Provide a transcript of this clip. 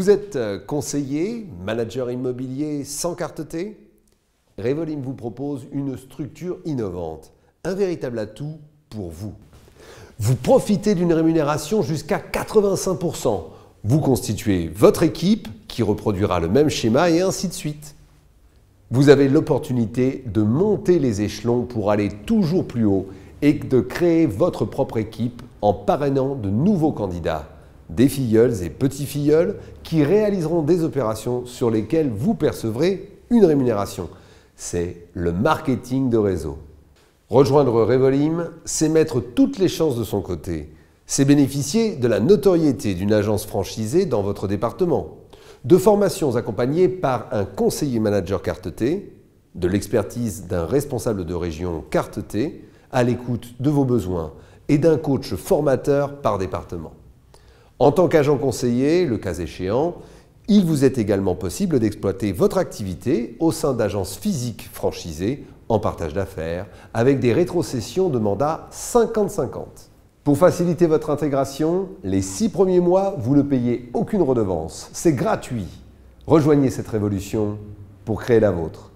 Vous êtes euh, conseiller, manager immobilier sans carte T Revolim vous propose une structure innovante, un véritable atout pour vous. Vous profitez d'une rémunération jusqu'à 85%. Vous constituez votre équipe qui reproduira le même schéma et ainsi de suite. Vous avez l'opportunité de monter les échelons pour aller toujours plus haut et de créer votre propre équipe en parrainant de nouveaux candidats des filleuls et petits filleuls qui réaliseront des opérations sur lesquelles vous percevrez une rémunération. C'est le marketing de réseau. Rejoindre Revolim, c'est mettre toutes les chances de son côté. C'est bénéficier de la notoriété d'une agence franchisée dans votre département, de formations accompagnées par un conseiller manager T, de l'expertise d'un responsable de région T à l'écoute de vos besoins et d'un coach formateur par département. En tant qu'agent conseiller, le cas échéant, il vous est également possible d'exploiter votre activité au sein d'agences physiques franchisées en partage d'affaires avec des rétrocessions de mandat 50-50. Pour faciliter votre intégration, les six premiers mois, vous ne payez aucune redevance. C'est gratuit. Rejoignez cette révolution pour créer la vôtre.